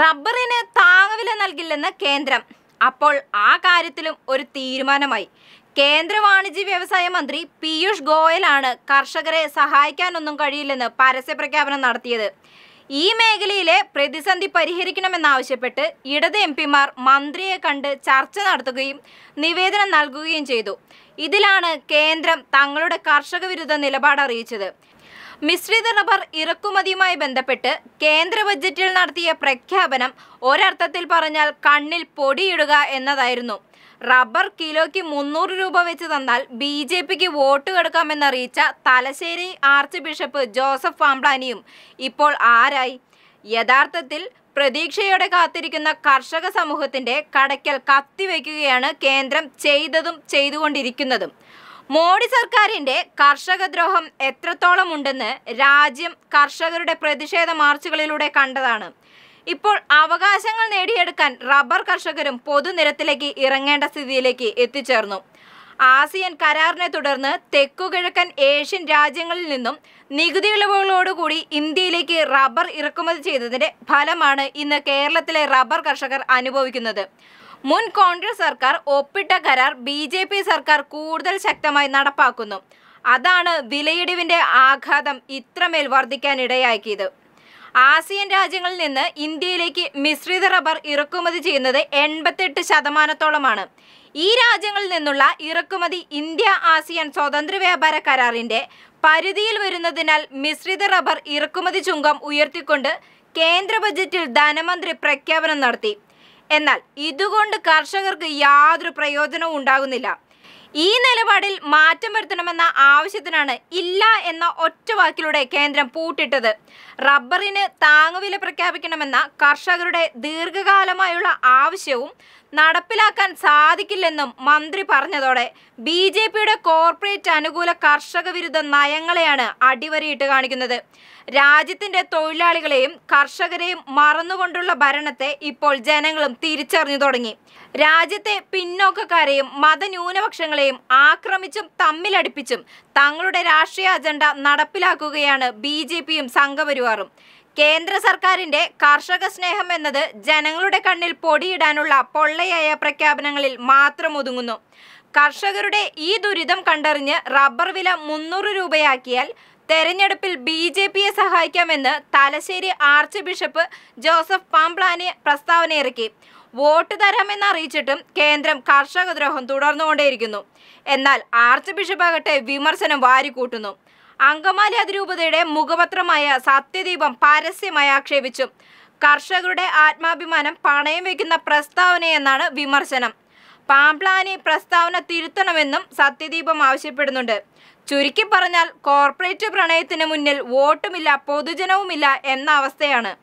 റബ്ബറിന് താങ്ങുവില നൽകില്ലെന്ന് കേന്ദ്രം അപ്പോൾ ആ കാര്യത്തിലും ഒരു തീരുമാനമായി കേന്ദ്ര വാണിജ്യ വ്യവസായ മന്ത്രി പീയൂഷ് ഗോയലാണ് കർഷകരെ സഹായിക്കാനൊന്നും കഴിയില്ലെന്ന് പരസ്യ പ്രഖ്യാപനം നടത്തിയത് ഈ മേഖലയിലെ പ്രതിസന്ധി പരിഹരിക്കണമെന്നാവശ്യപ്പെട്ട് ഇടത് എം പിമാർ മന്ത്രിയെ കണ്ട് ചർച്ച നടത്തുകയും നിവേദനം നൽകുകയും ചെയ്തു ഇതിലാണ് കേന്ദ്രം തങ്ങളുടെ കർഷക വിരുദ്ധ നിലപാട് അറിയിച്ചത് മിശ്രിത റബ്ബർ ഇറക്കുമതിയുമായി ബന്ധപ്പെട്ട് കേന്ദ്ര ബജറ്റിൽ നടത്തിയ പ്രഖ്യാപനം ഒരർത്ഥത്തിൽ പറഞ്ഞാൽ കണ്ണിൽ പൊടിയിടുക എന്നതായിരുന്നു റബ്ബർ കിലോയ്ക്ക് മുന്നൂറ് രൂപ വെച്ച് തന്നാൽ ബി ജെ പിക്ക് വോട്ട് കൊടുക്കാമെന്നറിയിച്ച തലശ്ശേരി ആർച്ച് ബിഷപ്പ് ജോസഫ് പാമ്പ്ലാനിയും ഇപ്പോൾ ആരായി യഥാർത്ഥത്തിൽ പ്രതീക്ഷയോടെ കാത്തിരിക്കുന്ന കർഷക സമൂഹത്തിന്റെ കടയ്ക്കൽ കത്തിവെക്കുകയാണ് കേന്ദ്രം ചെയ്തതും ചെയ്തുകൊണ്ടിരിക്കുന്നതും മോഡി സർക്കാരിന്റെ കർഷകദ്രോഹം എത്രത്തോളം ഉണ്ടെന്ന് രാജ്യം കർഷകരുടെ പ്രതിഷേധ മാർച്ചുകളിലൂടെ കണ്ടതാണ് ഇപ്പോൾ അവകാശങ്ങൾ നേടിയെടുക്കാൻ റബ്ബർ കർഷകരും പൊതുനിരത്തിലേക്ക് ഇറങ്ങേണ്ട സ്ഥിതിയിലേക്ക് എത്തിച്ചേർന്നു ആസിയൻ കരാറിനെ തുടർന്ന് തെക്കുകിഴക്കൻ ഏഷ്യൻ രാജ്യങ്ങളിൽ നിന്നും നികുതി ഇളവുകളോടുകൂടി ഇന്ത്യയിലേക്ക് റബ്ബർ ഇറക്കുമതി ചെയ്തതിന്റെ ഫലമാണ് ഇന്ന് കേരളത്തിലെ റബ്ബർ കർഷകർ അനുഭവിക്കുന്നത് മുൻ കോൺഗ്രസ് സർക്കാർ ഒപ്പിട്ട കരാർ ബി ജെ പി സർക്കാർ കൂടുതൽ ശക്തമായി നടപ്പാക്കുന്നു അതാണ് വിലയിടിവിന്റെ ആഘാതം ഇത്രമേൽ വർദ്ധിക്കാനിടയാക്കിയത് ആസിയൻ രാജ്യങ്ങളിൽ നിന്ന് ഇന്ത്യയിലേക്ക് മിശ്രിത റബ്ബർ ഇറക്കുമതി ചെയ്യുന്നത് എൺപത്തെട്ട് ശതമാനത്തോളമാണ് ഈ രാജ്യങ്ങളിൽ നിന്നുള്ള ഇറക്കുമതി ഇന്ത്യ ആസിയൻ സ്വതന്ത്ര വ്യാപാര കരാറിന്റെ പരിധിയിൽ വരുന്നതിനാൽ മിശ്രിത റബ്ബർ ഇറക്കുമതി ചുങ്കം ഉയർത്തിക്കൊണ്ട് കേന്ദ്ര ബജറ്റിൽ ധനമന്ത്രി പ്രഖ്യാപനം നടത്തി എന്നാൽ ഇതുകൊണ്ട് കർഷകർക്ക് യാതൊരു പ്രയോജനവും ഉണ്ടാകുന്നില്ല ഈ നിലപാടിൽ മാറ്റം വരുത്തണമെന്ന ആവശ്യത്തിനാണ് ഇല്ല എന്ന ഒറ്റ വാക്കിലൂടെ കേന്ദ്രം പൂട്ടിട്ടത് റബ്ബറിന് താങ്ങുവില പ്രഖ്യാപിക്കണമെന്ന കർഷകരുടെ ദീർഘകാലമായുള്ള ആവശ്യവും നടപ്പിലാക്കാൻ സാധിക്കില്ലെന്നും മന്ത്രി പറഞ്ഞതോടെ ബി ജെ പിയുടെ കോർപ്പറേറ്റ് അനുകൂല കർഷക വിരുദ്ധ നയങ്ങളെയാണ് അടിവരയിട്ട് കാണിക്കുന്നത് രാജ്യത്തിന്റെ തൊഴിലാളികളെയും കർഷകരെയും മറന്നുകൊണ്ടുള്ള ഭരണത്തെ ഇപ്പോൾ ജനങ്ങളും തിരിച്ചറിഞ്ഞു തുടങ്ങി രാജ്യത്തെ പിന്നോക്കക്കാരെയും മതന്യൂനപക്ഷങ്ങളെയും നേതാക്കളെയും ആക്രമിച്ചും തമ്മിലടിപ്പിച്ചും തങ്ങളുടെ രാഷ്ട്രീയ അജണ്ട നടപ്പിലാക്കുകയാണ് ബി ജെ പിയും സംഘപരിവാറും കേന്ദ്ര സർക്കാരിന്റെ കർഷക സ്നേഹം എന്നത് ജനങ്ങളുടെ കണ്ണിൽ പൊടിയിടാനുള്ള പൊള്ളയായ പ്രഖ്യാപനങ്ങളിൽ മാത്രം ഒതുങ്ങുന്നു കർഷകരുടെ ഈ ദുരിതം കണ്ടറിഞ്ഞ് റബ്ബർ വില മുന്നൂറ് രൂപയാക്കിയാൽ തെരഞ്ഞെടുപ്പിൽ ബി ജെ പിയെ സഹായിക്കാമെന്ന് Thalassery archbishop Joseph Pamplany ഇറക്കി വോട്ട് തരാമെന്ന് അറിയിച്ചിട്ടും കേന്ദ്രം ദ്രോഹം തുടർന്നുകൊണ്ടേയിരിക്കുന്നു എന്നാൽ ആർച്ച് ബിഷപ്പാകട്ടെ വിമർശനം വാരിക്കൂട്ടുന്നു അങ്കമാലി അതിരൂപതയുടെ മുഖപത്രമായ സത്യദീപം പരസ്യമായി ആക്ഷേപിച്ചു കർഷകരുടെ ആത്മാഭിമാനം പണയം വയ്ക്കുന്ന പ്രസ്താവനയെന്നാണ് വിമർശനം പാംപ്ലാനി പ്രസ്താവന തിരുത്തണമെന്നും സത്യദീപം ആവശ്യപ്പെടുന്നുണ്ട് ചുരുക്കി പറഞ്ഞാൽ കോർപ്പറേറ്റ് പ്രണയത്തിന് മുന്നിൽ വോട്ടുമില്ല പൊതുജനവുമില്ല എന്ന അവസ്ഥയാണ്